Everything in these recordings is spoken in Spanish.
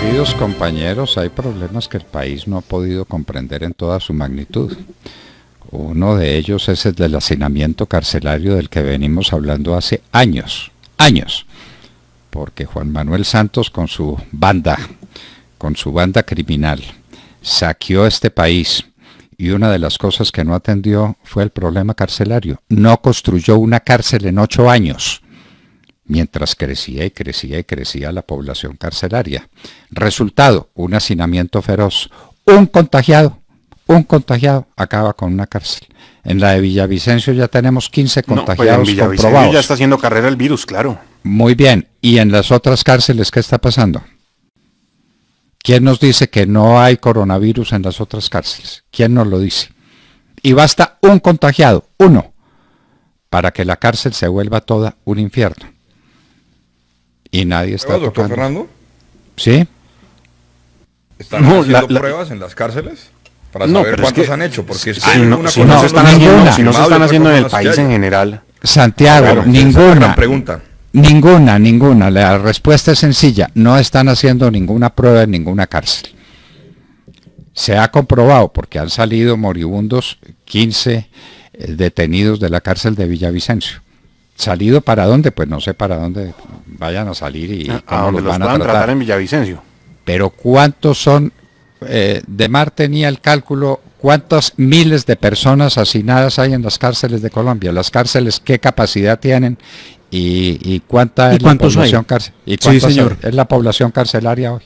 Queridos compañeros, hay problemas que el país no ha podido comprender en toda su magnitud. Uno de ellos es el del hacinamiento carcelario del que venimos hablando hace años, años, porque Juan Manuel Santos con su banda, con su banda criminal, saqueó este país y una de las cosas que no atendió fue el problema carcelario. No construyó una cárcel en ocho años mientras crecía y crecía y crecía la población carcelaria. Resultado, un hacinamiento feroz, un contagiado, un contagiado acaba con una cárcel. En la de Villavicencio ya tenemos 15 pues, contagiados no, Ya está haciendo carrera el virus, claro. Muy bien, ¿y en las otras cárceles qué está pasando? ¿Quién nos dice que no hay coronavirus en las otras cárceles? ¿Quién nos lo dice? Y basta un contagiado, uno, para que la cárcel se vuelva toda un infierno y nadie está doctor Fernando? Sí. ¿Están haciendo pruebas en las cárceles? Para saber cuántos han hecho, porque si, no, se están haciendo, en el país en general. Santiago, ninguna. pregunta. Ninguna, ninguna. La respuesta es sencilla. No están haciendo ninguna prueba en ninguna cárcel. Se ha comprobado porque han salido moribundos 15 eh, detenidos de la cárcel de Villavicencio. ¿Salido para dónde? Pues no sé para dónde vayan a salir y ah, a dónde los, van a tratar. en Villavicencio. Pero ¿cuántos son? Eh, de Mar tenía el cálculo, ¿cuántas miles de personas asesinadas hay en las cárceles de Colombia? ¿Las cárceles qué capacidad tienen? ¿Y, cuánta la población carcelaria? Sí, señor. es la población carcelaria hoy?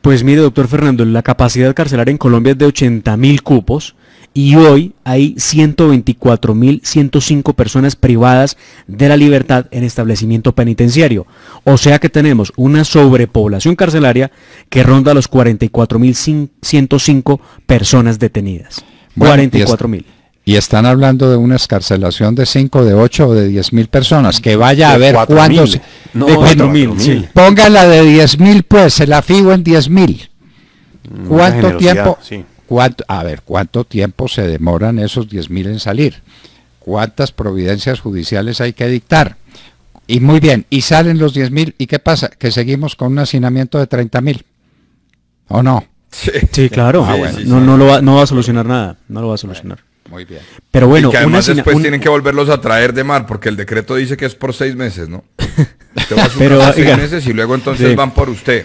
Pues mire, doctor Fernando, la capacidad carcelaria en Colombia es de 80 mil cupos y hoy hay 124.105 personas privadas de la libertad en establecimiento penitenciario. O sea que tenemos una sobrepoblación carcelaria que ronda los 44.105 personas detenidas. 44.000. Y, están hablando de una escarcelación de 5, de 8 o de 10.000 personas. Que vaya a haber ver No, de 4.000. Póngala de 10.000 pues, se la fijo en 10.000. ¿Cuánto tiempo? a ver, ¿cuánto tiempo se demoran esos 10.000 en salir? ¿Cuántas providencias judiciales hay que dictar? Y muy bien, y salen los 10.000, ¿y qué pasa? Que seguimos con un hacinamiento de 30.000. ¿O no? Sí, claro. no, va, a solucionar nada. No lo va a solucionar. Muy bien. Pero bueno, que además después tienen que volverlos a traer de mar, porque el decreto dice que es por seis meses, ¿no? Pero, seis meses y luego entonces van por usted.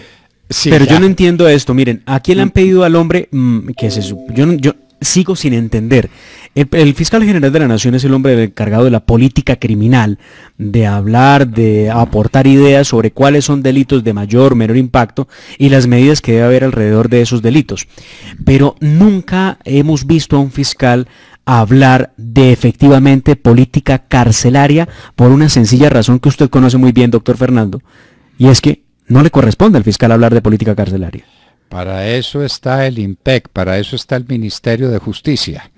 Pero yo no entiendo esto. Miren, quién le han mm. pedido al hombre mm, que se... Yo, yo sigo sin entender. El, el, fiscal general de la Nación es el hombre encargado de la política criminal, de hablar, de aportar ideas sobre cuáles son delitos de mayor, o menor impacto y las medidas que debe haber alrededor de esos delitos. Pero nunca hemos visto a un fiscal hablar de efectivamente política carcelaria por una sencilla razón que usted conoce muy bien, doctor Fernando, y es que no le corresponde al fiscal hablar de política carcelaria. Para eso está el IMPEC, para eso está el Ministerio de Justicia.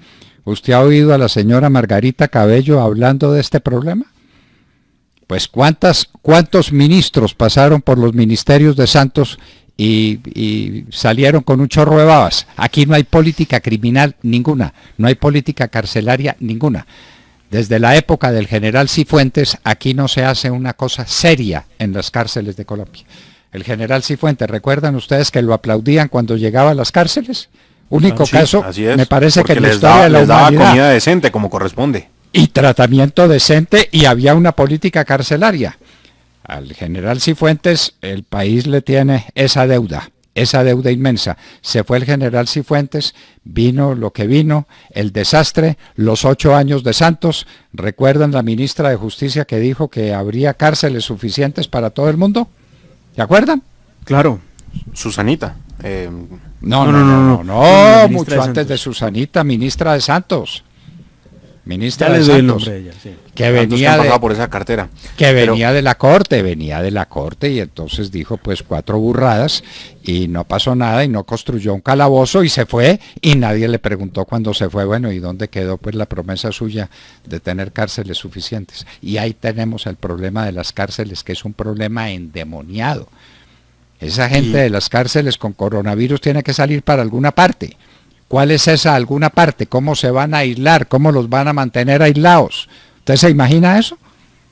¿Usted ha oído a la señora Margarita Cabello hablando de este problema? Pues cuántas, cuántos ministros pasaron por los ministerios de Santos y, y, salieron con un chorro de babas. Aquí no hay política criminal ninguna, no hay política carcelaria ninguna. Desde la época del general Cifuentes, aquí no se hace una cosa seria en las cárceles de Colombia. El general Cifuentes, ¿recuerdan ustedes que lo aplaudían cuando llegaba a las cárceles? Único ah, caso, me parece que en la historia de la daba comida decente como corresponde. Y tratamiento decente y había una política carcelaria. Al general Cifuentes el país le tiene esa deuda esa deuda inmensa. Se fue el general Cifuentes, vino lo que vino, el desastre, los ocho años de Santos. ¿Recuerdan la ministra de Justicia que dijo que habría cárceles suficientes para todo el mundo? ¿Se acuerdan? Claro, Susanita. Eh, no, no, no, no, mucho antes de Susanita, ministra de Santos ministra de ella, que venía de, por esa cartera que venía de la corte venía de la corte y entonces dijo pues cuatro burradas y no pasó nada y no construyó un calabozo y se fue y nadie le preguntó cuándo se fue bueno y dónde quedó pues la promesa suya de tener cárceles suficientes y ahí tenemos el problema de las cárceles que es un problema endemoniado esa gente de las cárceles con coronavirus tiene que salir para alguna parte ¿Cuál es esa alguna parte? ¿Cómo se van a aislar? ¿Cómo los van a mantener aislados? ¿Usted se imagina eso?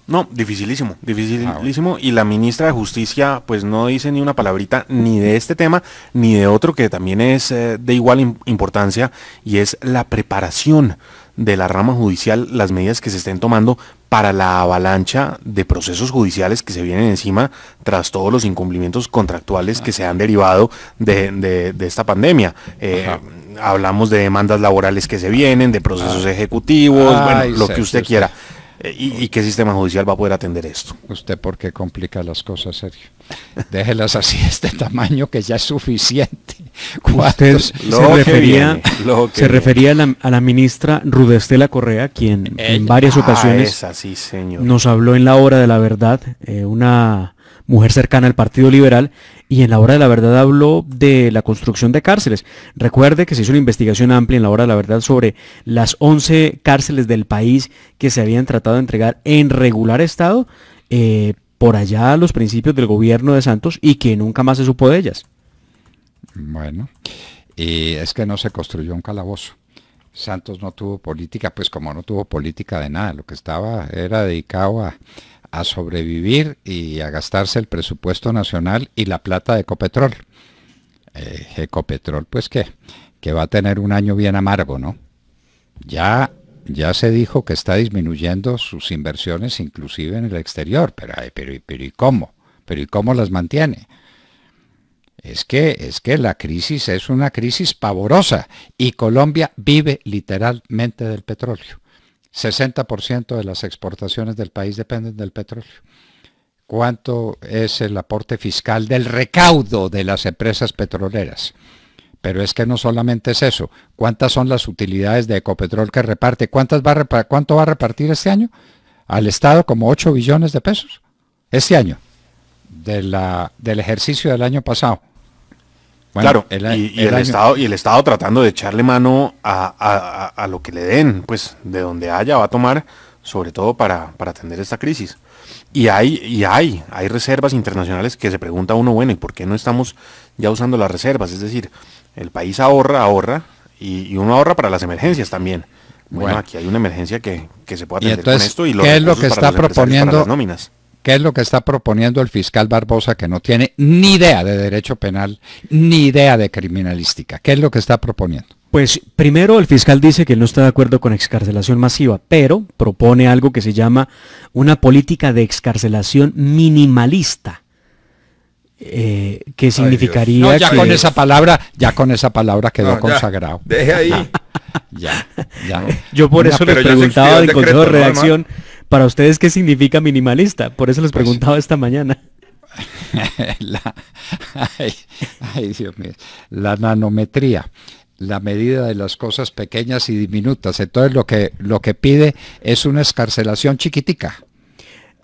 No, dificilísimo, dificilísimo. Ah, y la ministra de Justicia pues no dice ni una palabrita ni de este tema ni de otro que también es eh, de igual importancia y es la preparación de la rama judicial, las medidas que se estén tomando para la avalancha de procesos judiciales que se vienen encima tras todos los incumplimientos contractuales que se han derivado de, esta pandemia. Eh, hablamos de demandas laborales que se vienen, de procesos ah. ejecutivos, bueno, lo que usted quiera. Eh, ¿Y, qué sistema judicial va a poder atender esto? Usted por qué complica las cosas, Sergio. Déjelas así este tamaño que ya es suficiente. Usted se, refería, a, la, ministra Rudestela Correa, quien en eh, varias ah, ocasiones nos habló en la hora de la verdad, eh, una mujer cercana al Partido Liberal, y en la hora de la verdad habló de la construcción de cárceles. Recuerde que se hizo una investigación amplia en la hora de la verdad sobre las 11 cárceles del país que se habían tratado de entregar en regular estado eh, por allá a los principios del gobierno de Santos y que nunca más se supo de ellas. Bueno, eh, es que no se construyó un calabozo. Santos no tuvo política, pues como no tuvo política de nada, lo que estaba era dedicado a a sobrevivir y a gastarse el presupuesto nacional y la plata de Ecopetrol. Eh, Ecopetrol, pues que, que va a tener un año bien amargo, ¿no? Ya, ya se dijo que está disminuyendo sus inversiones inclusive en el exterior, pero, pero, pero ¿y cómo? ¿Pero y cómo las mantiene? Es que, es que la crisis es una crisis pavorosa y Colombia vive literalmente del petróleo. 60% de las exportaciones del país dependen del petróleo. ¿Cuánto es el aporte fiscal del recaudo de las empresas petroleras? Pero es que no solamente es eso. ¿Cuántas son las utilidades de Ecopetrol que reparte? ¿Cuántas ¿Cuánto va a repartir este año? Al Estado como 8 billones de pesos. Este año. del ejercicio del año pasado claro, y, el Estado, y, el, Estado, tratando de echarle mano a, lo que le den, pues de donde haya va a tomar, sobre todo para, atender esta crisis. Y hay, y hay, hay reservas internacionales que se pregunta uno, bueno, ¿y por qué no estamos ya usando las reservas? Es decir, el país ahorra, ahorra, y, uno ahorra para las emergencias también. Bueno, aquí hay una emergencia que, se puede atender con esto y los ¿qué es lo que está proponiendo nóminas. ¿Qué es lo que está proponiendo el fiscal Barbosa que no tiene ni idea de derecho penal, ni idea de criminalística? ¿Qué es lo que está proponiendo? Pues primero el fiscal dice que no está de acuerdo con excarcelación masiva, pero propone algo que se llama una política de excarcelación minimalista. Eh, ¿Qué significaría? ya con esa palabra, ya con esa palabra quedó consagrado. deje ahí. Ah, ya, ya. Yo por eso le preguntaba al Consejo de Redacción. Para ustedes, ¿qué significa minimalista? Por eso les pues, preguntaba esta mañana. La, La nanometría la medida de las cosas pequeñas y diminutas. Entonces lo que, lo que pide es una escarcelación chiquitica.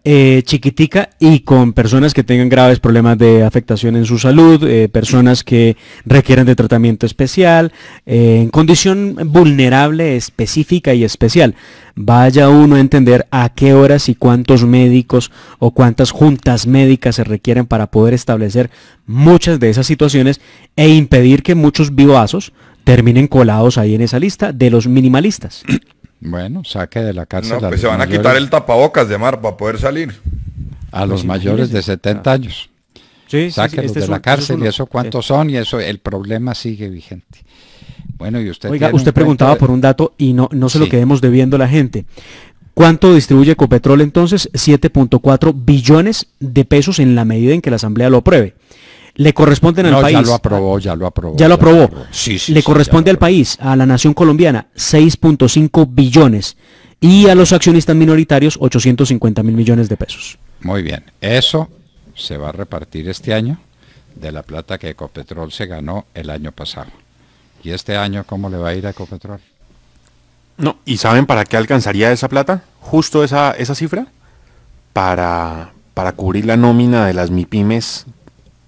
Eh, chiquitica y con personas que tengan graves problemas de afectación en su salud, eh, personas que requieren de tratamiento especial, eh, en condición vulnerable específica y especial. Vaya uno a entender a qué horas y cuántos médicos o cuántas juntas médicas se requieren para poder establecer muchas de esas situaciones e impedir que muchos vivazos terminen colados ahí en esa lista de los minimalistas. Bueno, saque de la cárcel. No, pues se van a quitar el tapabocas de mar para poder salir. A los pues mayores de 70 ah. años. Sí, Sáquenlos este de la cárcel y eso cuántos son y eso el problema sigue vigente. Bueno, y usted. Oiga, usted preguntaba por un dato y no, no se lo quedemos debiendo a la gente. ¿Cuánto distribuye Ecopetrol entonces? 7.4 billones de pesos en la medida en que la Asamblea lo apruebe le corresponden al país. Ya lo aprobó, ya lo aprobó. Ya lo aprobó. le corresponde al país, a la nación colombiana, 6.5 billones y a los accionistas minoritarios 850 mil millones de pesos. Muy bien, eso se va a repartir este año de la plata que Ecopetrol se ganó el año pasado. ¿Y este año cómo le va a ir a Ecopetrol? No, ¿y saben para qué alcanzaría esa plata? Justo esa, esa cifra. Para, para cubrir la nómina de las MIPIMES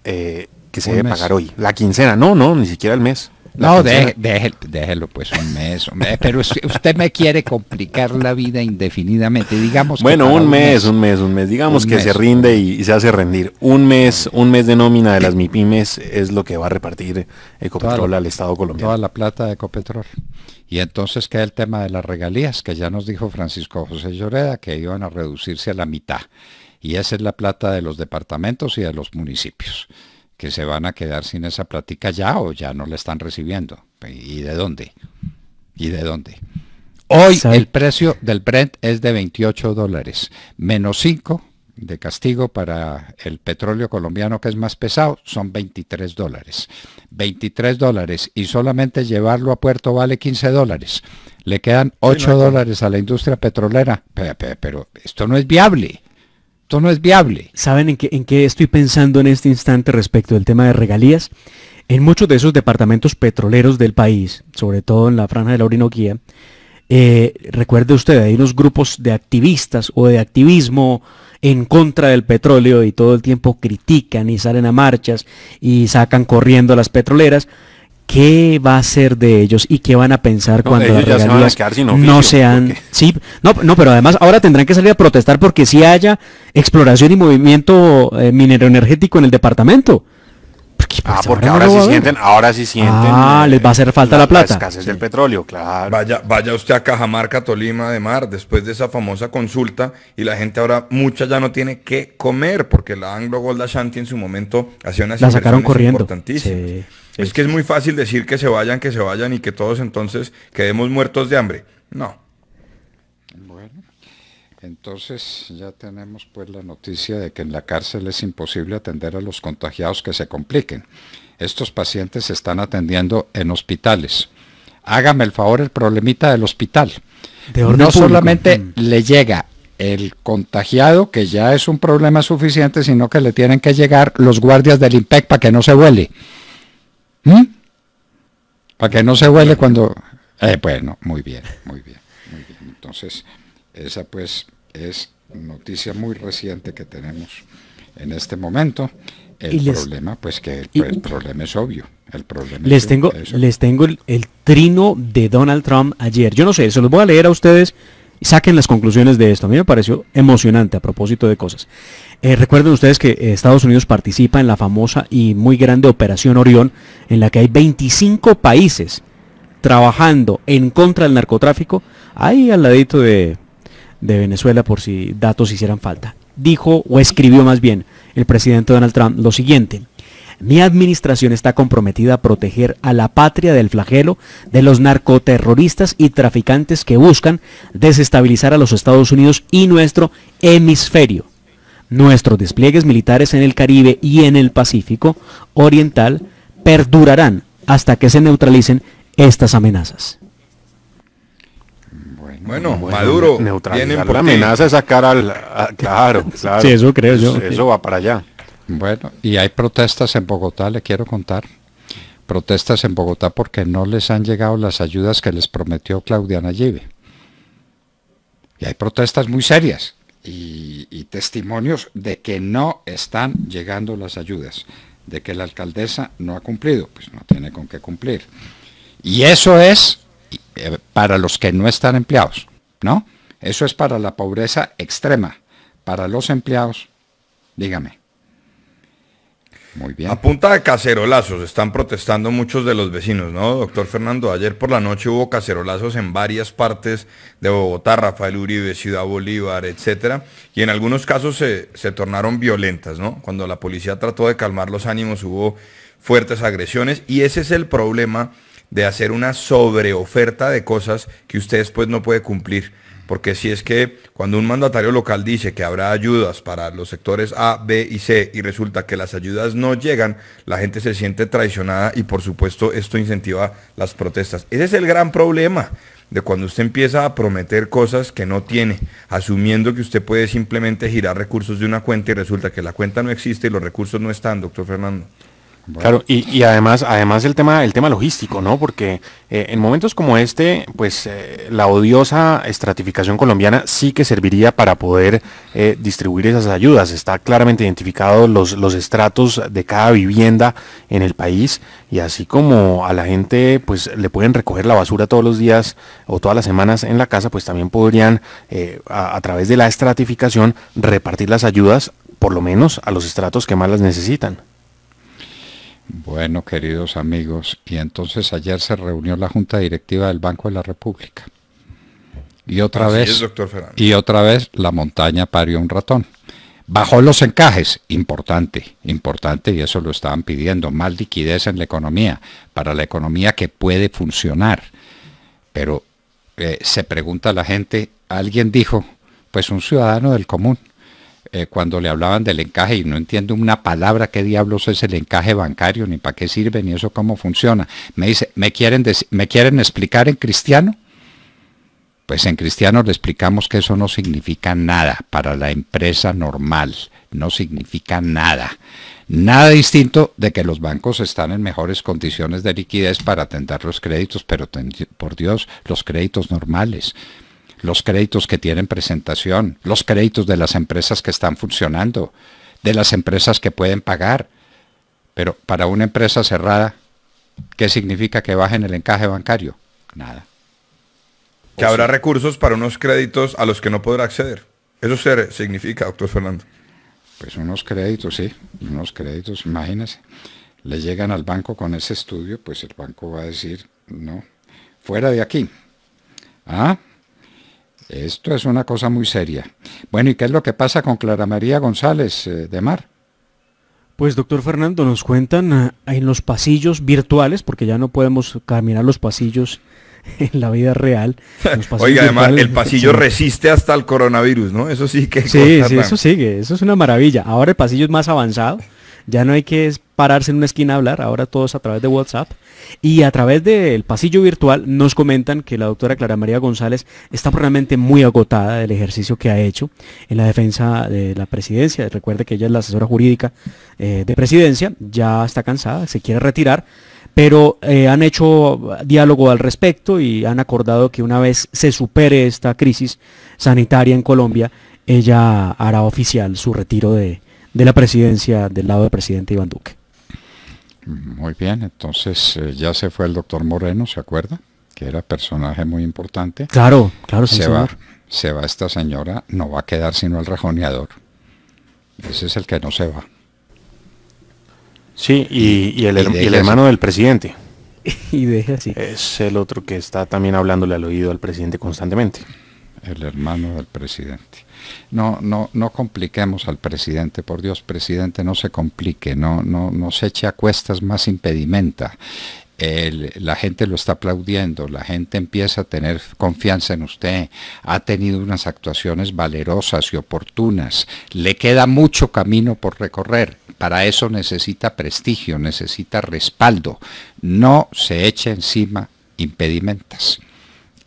eh, que se debe pagar hoy. La quincena, no, no, ni siquiera el mes. no, déjelo, pues un mes, Pero usted me quiere complicar la vida indefinidamente, digamos. Bueno, un, mes, un mes, un mes, Digamos que se rinde y, se hace rendir. Un mes, un mes de nómina de las MIPIMES es lo que va a repartir Ecopetrol al Estado colombiano. Toda la plata de Ecopetrol. Y entonces queda el tema de las regalías, que ya nos dijo Francisco José Lloreda, que iban a reducirse a la mitad y esa es la plata de los departamentos y de los municipios, que se van a quedar sin esa plática ya o ya no la están recibiendo. ¿Y de dónde? ¿Y de dónde? Hoy el precio del Brent es de 28 dólares, menos 5 de castigo para el petróleo colombiano que es más pesado son 23 dólares. 23 dólares y solamente llevarlo a puerto vale 15 dólares. Le quedan 8 dólares a la industria petrolera. pero, esto no es viable. Esto no es viable. ¿Saben en qué, estoy pensando en este instante respecto del tema de regalías? En muchos de esos departamentos petroleros del país, sobre todo en la franja de la Orinoquía, eh, recuerde usted, hay unos grupos de activistas o de activismo en contra del petróleo y todo el tiempo critican y salen a marchas y sacan corriendo a las petroleras. ¿qué va a ser de ellos y qué van a pensar cuando no sean sí no no pero además ahora tendrán que salir a protestar porque si haya exploración y movimiento eh, minero energético en el departamento ah, este porque ahora, sí sienten, ahora sí sienten. Ah, eh, les va a hacer falta la, plata. escasez del petróleo, claro. Vaya, vaya usted a Cajamarca, Tolima, de Mar, después de esa famosa consulta, y la gente ahora, mucha ya no tiene que comer, porque la Anglo Gold Ashanti en su momento hacía unas la sacaron corriendo. importantísimas. es que es muy fácil decir que se vayan, que se vayan y que todos entonces quedemos muertos de hambre. No. Entonces ya tenemos pues la noticia de que en la cárcel es imposible atender a los contagiados que se compliquen. Estos pacientes se están atendiendo en hospitales. Hágame el favor el problemita del hospital. no solamente mm. le llega el contagiado, que ya es un problema suficiente, sino que le tienen que llegar los guardias del IMPEC para que no se huele. ¿Mm? Para que no se huele cuando... Eh, bueno, muy bien, muy bien, muy bien. Entonces, esa pues es noticia muy reciente que tenemos en este momento. El problema, pues que el, problema es obvio. El problema les, tengo, les tengo el, trino de Donald Trump ayer. Yo no sé, se los voy a leer a ustedes. Y saquen las conclusiones de esto. A mí me pareció emocionante a propósito de cosas. Eh, recuerden ustedes que eh, Estados Unidos participa en la famosa y muy grande Operación Orión, en la que hay 25 países trabajando en contra del narcotráfico, ahí al ladito de, de Venezuela por si datos hicieran falta. Dijo o escribió más bien el presidente Donald Trump lo siguiente. Mi administración está comprometida a proteger a la patria del flagelo de los narcoterroristas y traficantes que buscan desestabilizar a los Estados Unidos y nuestro hemisferio. Nuestros despliegues militares en el Caribe y en el Pacífico Oriental perdurarán hasta que se neutralicen estas amenazas. Bueno, Maduro tiene por amenaza de sacar al... claro, claro. Sí, eso creo yo. Eso, va para allá. Bueno, y hay protestas en Bogotá, le quiero contar. Protestas en Bogotá porque no les han llegado las ayudas que les prometió Claudia Nayive. Y hay protestas muy serias y testimonios de que no están llegando las ayudas, de que la alcaldesa no ha cumplido, pues no tiene con qué cumplir. Y eso es eh, para los que no están empleados, ¿no? Eso es para la pobreza extrema. Para los empleados, dígame. Muy bien. A punta de cacerolazos están protestando muchos de los vecinos, ¿no, doctor Fernando? Ayer por la noche hubo cacerolazos en varias partes de Bogotá, Rafael Uribe, Ciudad Bolívar, etc. y en algunos casos se, se tornaron violentas, ¿no? Cuando la policía trató de calmar los ánimos hubo fuertes agresiones y ese es el problema de hacer una sobreoferta de cosas que usted después no puede cumplir. Porque si es que cuando un mandatario local dice que habrá ayudas para los sectores A, B y C y resulta que las ayudas no llegan, la gente se siente traicionada y por supuesto esto incentiva las protestas. Ese es el gran problema de cuando usted empieza a prometer cosas que no tiene, asumiendo que usted puede simplemente girar recursos de una cuenta y resulta que la cuenta no existe y los recursos no están, doctor Fernando. Claro, y, además, además el tema, tema logístico, ¿no? Porque eh, en momentos como este, pues eh, la odiosa estratificación colombiana sí que serviría para poder eh, distribuir esas ayudas. Está claramente identificados los, estratos de cada vivienda en el país y así como a la gente pues le pueden recoger la basura todos los días o todas las semanas en la casa, pues también podrían a través de la estratificación repartir las ayudas por lo menos a los estratos que más las necesitan. Bueno, queridos amigos, y entonces ayer se reunió la Junta Directiva del Banco de la República. Y otra vez, y otra vez la montaña parió un ratón. Bajó los encajes, importante, importante, y eso lo estaban pidiendo, más liquidez en la economía, para la economía que puede funcionar. Pero eh, se pregunta la gente, alguien dijo, pues un ciudadano del común, eh, cuando le hablaban del encaje y no entiendo una palabra qué diablos es el encaje bancario, ni para qué sirve, ni eso cómo funciona. Me dice, ¿me quieren, ¿me quieren explicar en cristiano? Pues en cristiano le explicamos que eso no significa nada para la empresa normal, no significa nada. Nada distinto de que los bancos están en mejores condiciones de liquidez para atender los créditos, pero por Dios, los créditos normales los créditos que tienen presentación, los créditos de las empresas que están funcionando, de las empresas que pueden pagar. Pero para una empresa cerrada, ¿qué significa que bajen el encaje bancario? Nada. Que habrá recursos para unos créditos a los que no podrá acceder. Eso significa, doctor Fernando. Pues unos créditos, sí, unos créditos, imagínense. Le llegan al banco con ese estudio, pues el banco va a decir, no, fuera de aquí. ¿Ah? Esto es una cosa muy seria. Bueno, ¿y qué es lo que pasa con Clara María González eh, de Mar? Pues doctor Fernando, nos cuentan eh, en los pasillos virtuales, porque ya no podemos caminar los pasillos en la vida real. Oiga, además, el pasillo resiste hasta el coronavirus, ¿no? Eso sí que... Sí, sí, eso sigue, eso es una maravilla. Ahora el pasillo es más avanzado, ya no hay que pararse en una esquina a hablar, ahora todos a través de WhatsApp. Y a través del pasillo virtual nos comentan que la doctora Clara María González está realmente muy agotada del ejercicio que ha hecho en la defensa de la presidencia. Recuerde que ella es la asesora jurídica eh, de presidencia, ya está cansada, se quiere retirar pero eh, han hecho diálogo al respecto y han acordado que una vez se supere esta crisis sanitaria en Colombia, ella hará oficial su retiro de, de la presidencia del lado del presidente Iván Duque. Muy bien, entonces eh, ya se fue el doctor Moreno, ¿se acuerda? Que era personaje muy importante. Claro, claro, se va, se va esta señora, no va a quedar sino el rajoneador. Ese es el que no se va. Sí, y, el, hermano del presidente. y deja así. Es el otro que está también hablándole al oído al presidente constantemente. El hermano del presidente no, no, no compliquemos al presidente, por Dios, presidente, no se complique, no, no, no se eche a cuestas más impedimenta. la gente lo está aplaudiendo, la gente empieza a tener confianza en usted, ha tenido unas actuaciones valerosas y oportunas, le queda mucho camino por recorrer, para eso necesita prestigio, necesita respaldo, no se eche encima impedimentas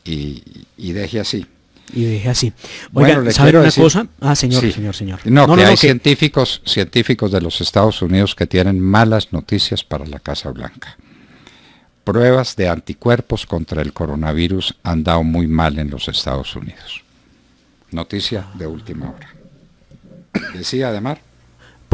y deje así y dije así. Oiga, bueno, una cosa? Ah, señor, señor, señor. No, que hay científicos, científicos de los Estados Unidos que tienen malas noticias para la Casa Blanca. Pruebas de anticuerpos contra el coronavirus han dado muy mal en los Estados Unidos. Noticia de última hora. Decía además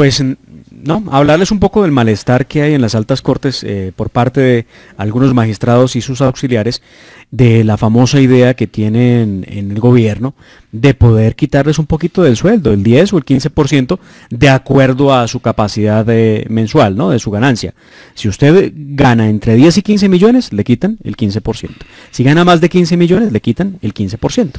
pues no, hablarles un poco del malestar que hay en las altas cortes eh, por parte de algunos magistrados y sus auxiliares de la famosa idea que tienen en el gobierno de poder quitarles un poquito del sueldo, el 10 o el 15% de acuerdo a su capacidad eh, mensual, ¿no? de su ganancia. Si usted gana entre 10 y 15 millones, le quitan el 15%. Si gana más de 15 millones, le quitan el 15%.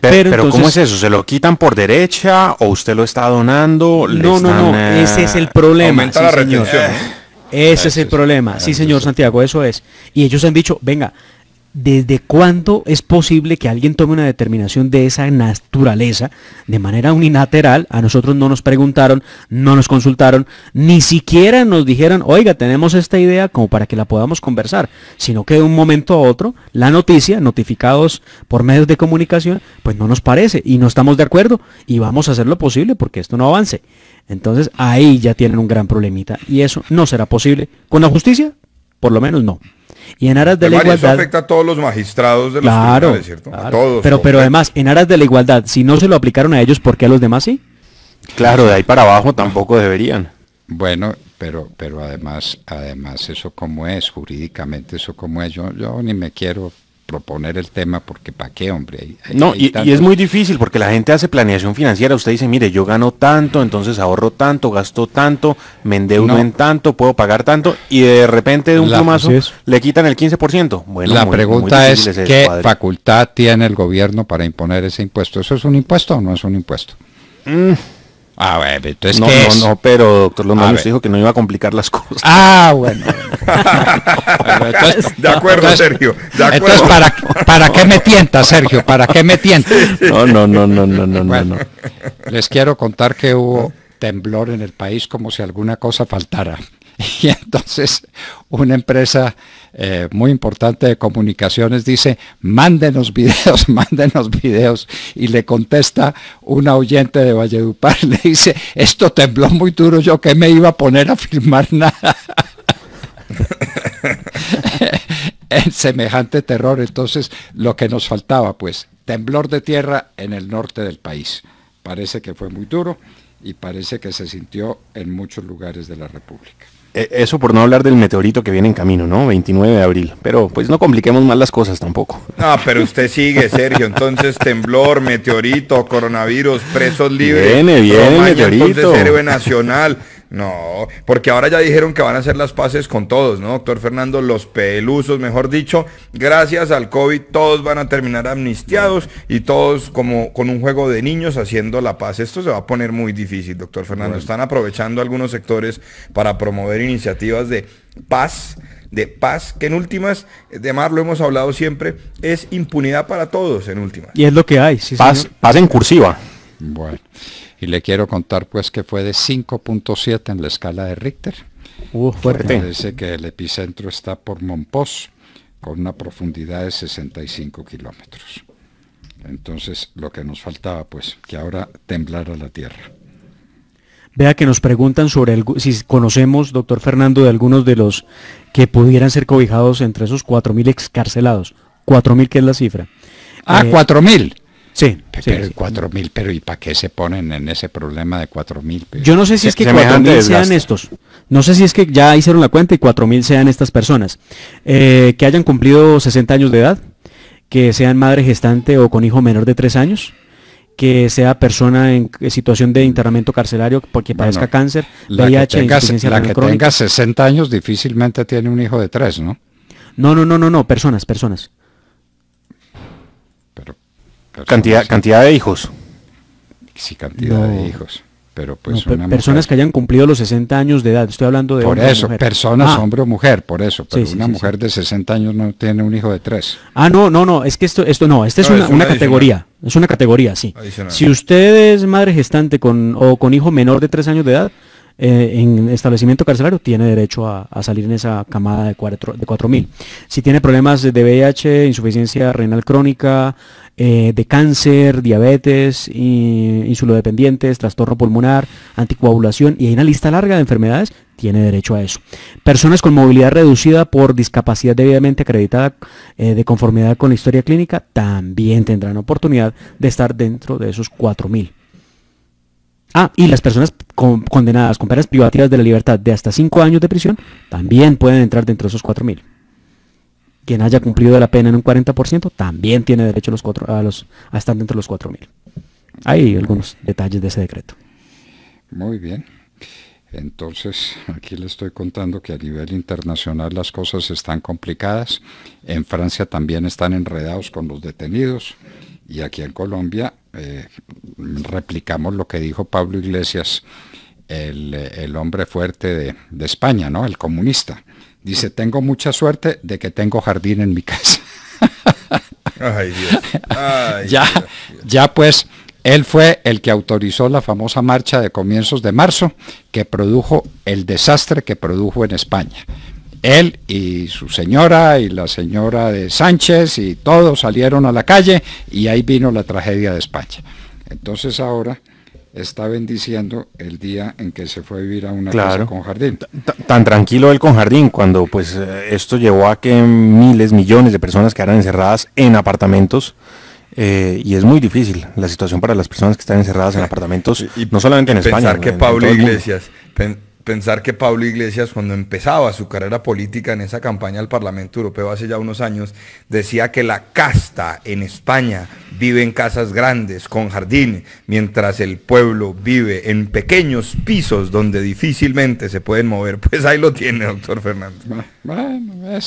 Pero, ¿cómo es eso? ¿Se lo quitan por derecha o usted lo está donando? No, no, eh, no, ese es el problema. ese es el problema. Sí, ah, señor Santiago, eso es. Y ellos han dicho, venga, ¿desde cuándo es posible que alguien tome una determinación de esa naturaleza de manera unilateral? A nosotros no nos preguntaron, no nos consultaron, ni siquiera nos dijeron, oiga, tenemos esta idea como para que la podamos conversar, sino que de un momento a otro, la noticia, notificados por medios de comunicación, pues no nos parece y no estamos de acuerdo y vamos a hacer lo posible porque esto no avance. Entonces ahí ya tienen un gran problemita y eso no será posible. Con la justicia, por lo menos no. Y en aras de la igualdad. Eso afecta a todos los magistrados de los claro, tribunales, ¿cierto? A todos. Pero, pero además, en aras de la igualdad, si no se lo aplicaron a ellos, ¿por qué a los demás sí? Claro, de ahí para abajo tampoco deberían. Bueno, pero, pero además, además eso como es, jurídicamente eso como es, yo, yo ni me quiero proponer el tema, porque ¿para qué, hombre? no, y, es muy difícil porque la gente hace planeación financiera. Usted dice, mire, yo gano tanto, entonces ahorro tanto, gasto tanto, me endeudo en tanto, puedo pagar tanto, y de repente de un pues le quitan el 15%. Bueno, la pregunta es, ¿qué facultad tiene el gobierno para imponer ese impuesto? ¿Eso es un impuesto o no es un impuesto? Mm. Ah, bueno, entonces no, no, no, pero doctor Lomán nos dijo que no iba a complicar las cosas. Ah, bueno. de acuerdo, Sergio. Entonces, ¿para, ¿para qué me tienta, Sergio? ¿Para qué me tienta? No, no, no, no, no, no, bueno, no. Les quiero contar que hubo temblor en el país como si alguna cosa faltara. Y entonces una empresa eh, muy importante de comunicaciones dice, mándenos videos, mándenos videos. Y le contesta una oyente de Valledupar, le dice, esto tembló muy duro, yo que me iba a poner a filmar nada. en semejante terror, entonces lo que nos faltaba, pues, temblor de tierra en el norte del país. Parece que fue muy duro y parece que se sintió en muchos lugares de la República. E, eso por no hablar del meteorito que viene en camino, ¿no? 29 de abril. Pero pues no compliquemos más las cosas tampoco. Ah, pero usted sigue, Sergio. Entonces, temblor, meteorito, coronavirus, presos libres. Viene, viene, el meteorito. héroe nacional. No, porque ahora ya dijeron que van a hacer las paces con todos, ¿no, doctor Fernando? Los pelusos, mejor dicho, gracias al COVID todos van a terminar amnistiados y todos como con un juego de niños haciendo la paz. Esto se va a poner muy difícil, doctor Fernando. Están aprovechando algunos sectores para promover iniciativas de paz, de paz, que en últimas, de Mar lo hemos hablado siempre, es impunidad para todos en últimas. Y es lo que hay, sí, Paz, paz en cursiva. Bueno. Y le quiero contar pues que fue de 5.7 en la escala de Richter. Uh, fuerte. Dice que el epicentro está por Monpós, con una profundidad de 65 kilómetros. Entonces, lo que nos faltaba, pues, que ahora temblara la Tierra. Vea que nos preguntan sobre el, si conocemos, doctor Fernando, de algunos de los que pudieran ser cobijados entre esos 4.000 excarcelados. 4.000, ¿qué es la cifra. Ah, 4.000. Eh, Sí, pero, 4.000, pero ¿y para qué se ponen en ese problema de 4.000? Yo no sé si es que 4.000 sean estos. No sé si es que ya hicieron la cuenta y 4.000 sean estas personas. Eh, que hayan cumplido 60 años de edad, que sean madre gestante o con hijo menor de 3 años, que sea persona en situación de internamiento carcelario porque padezca cáncer, VIH, que la que tenga 60 años difícilmente tiene un hijo de 3, ¿no? No, no, no, no, no, personas, personas cantidad, cantidad de hijos. Sí, cantidad de hijos. Pero pues personas que hayan cumplido los 60 años de edad. Estoy hablando de por eso, personas ah. hombre o mujer, por eso. Pero una mujer de 60 años no tiene un hijo de tres. Ah, no, no, no. Es que esto, esto no. Esta es una, categoría. Es una categoría, sí. Si usted es madre gestante con o con hijo menor de tres años de edad, eh, en establecimiento carcelario tiene derecho a, salir en esa camada de 4.000. De si tiene problemas de VIH, insuficiencia renal crónica, eh, de cáncer, diabetes, insulodependientes, trastorno pulmonar, anticoagulación y hay una lista larga de enfermedades, tiene derecho a eso. Personas con movilidad reducida por discapacidad debidamente acreditada eh, de conformidad con la historia clínica también tendrán oportunidad de estar dentro de esos 4.000. Ah, y las personas condenadas con penas privativas de la libertad de hasta 5 años de prisión también pueden entrar dentro de esos 4.000. Quien haya cumplido la pena en un 40% también tiene derecho a, los a, estar dentro de los 4.000. Hay algunos detalles de ese decreto. Muy bien. Entonces, aquí le estoy contando que a nivel internacional las cosas están complicadas. En Francia también están enredados con los detenidos. Y aquí en Colombia eh, replicamos lo que dijo Pablo Iglesias, el, hombre fuerte de, España, ¿no? El comunista. Dice, tengo mucha suerte de que tengo jardín en mi casa. ya, ya pues, él fue el que autorizó la famosa marcha de comienzos de marzo que produjo el desastre que produjo en España él y su señora y la señora de Sánchez y todos salieron a la calle y ahí vino la tragedia de España. Entonces ahora está bendiciendo el día en que se fue a vivir a una casa con jardín. Tan, tranquilo él con jardín, cuando pues eh, esto llevó a que miles, millones de personas quedaran encerradas en apartamentos. Eh, y es muy difícil la situación para las personas que están encerradas en apartamentos, y, no solamente en España. Pensar que Pablo Iglesias, pensar que Pablo Iglesias, cuando empezaba su carrera política en esa campaña al Parlamento Europeo hace ya unos años, decía que la casta en España vive en casas grandes, con jardín, mientras el pueblo vive en pequeños pisos donde difícilmente se pueden mover. Pues ahí lo tiene, doctor Fernando Bueno, eh,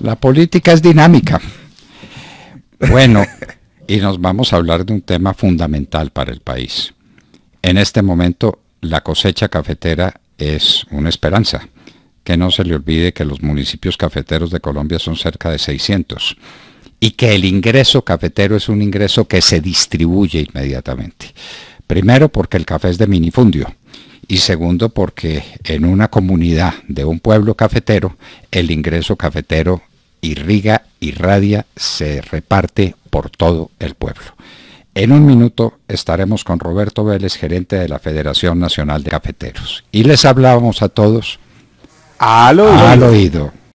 la política es dinámica. Bueno, y nos vamos a hablar de un tema fundamental para el país. En este momento, la cosecha cafetera es una esperanza. Que no se le olvide que los municipios cafeteros de Colombia son cerca de 600 y que el ingreso cafetero es un ingreso que se distribuye inmediatamente. Primero porque el café es de minifundio y segundo porque en una comunidad de un pueblo cafetero el ingreso cafetero irriga, irradia, se reparte por todo el pueblo. En un minuto estaremos con Roberto Vélez, gerente de la Federación Nacional de Cafeteros. Y les hablamos a todos al oído. oído.